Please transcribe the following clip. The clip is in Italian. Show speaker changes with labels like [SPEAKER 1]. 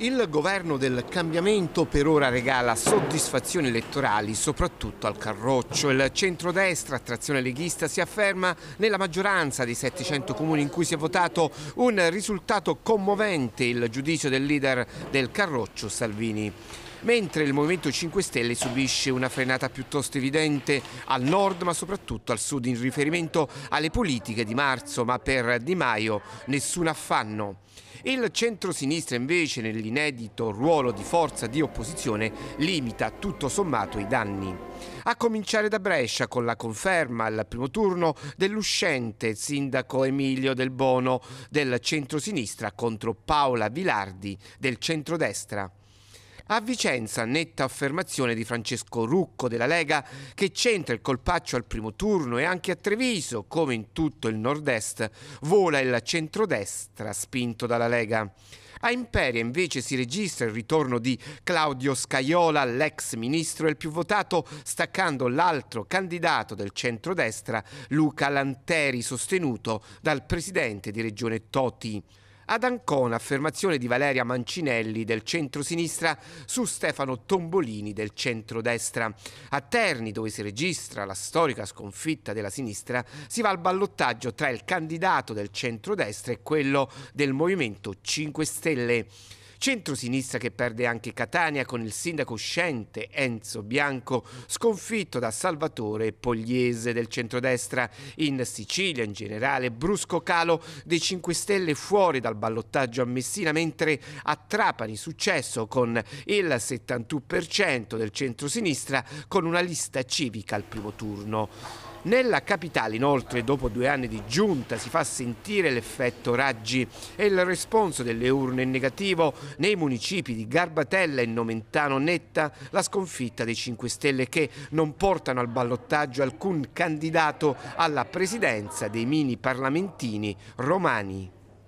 [SPEAKER 1] Il governo del cambiamento per ora regala soddisfazioni elettorali soprattutto al Carroccio. Il centrodestra, attrazione leghista, si afferma nella maggioranza dei 700 comuni in cui si è votato un risultato commovente, il giudizio del leader del Carroccio, Salvini mentre il Movimento 5 Stelle subisce una frenata piuttosto evidente al nord ma soprattutto al sud in riferimento alle politiche di marzo, ma per Di Maio nessun affanno. Il centrosinistra invece nell'inedito ruolo di forza di opposizione limita tutto sommato i danni. A cominciare da Brescia con la conferma al primo turno dell'uscente sindaco Emilio Del Bono del centrosinistra contro Paola Vilardi del centrodestra. A Vicenza, netta affermazione di Francesco Rucco della Lega, che centra il colpaccio al primo turno e anche a Treviso, come in tutto il nord-est, vola il centrodestra spinto dalla Lega. A Imperia invece si registra il ritorno di Claudio Scaiola, l'ex ministro e il più votato, staccando l'altro candidato del centrodestra, Luca Lanteri, sostenuto dal presidente di Regione Toti. Ad Ancona, affermazione di Valeria Mancinelli del centro-sinistra su Stefano Tombolini del centro-destra. A Terni, dove si registra la storica sconfitta della sinistra, si va al ballottaggio tra il candidato del centro-destra e quello del Movimento 5 Stelle. Centrosinistra che perde anche Catania con il sindaco uscente Enzo Bianco, sconfitto da Salvatore Pogliese del centrodestra. In Sicilia in generale, brusco calo dei 5 Stelle fuori dal ballottaggio a Messina, mentre a Trapani successo con il 71% del centrosinistra con una lista civica al primo turno. Nella capitale, inoltre, dopo due anni di giunta si fa sentire l'effetto raggi e il responso delle urne è negativo. Nei municipi di Garbatella e Nomentano netta la sconfitta dei 5 Stelle che non portano al ballottaggio alcun candidato alla presidenza dei mini parlamentini romani.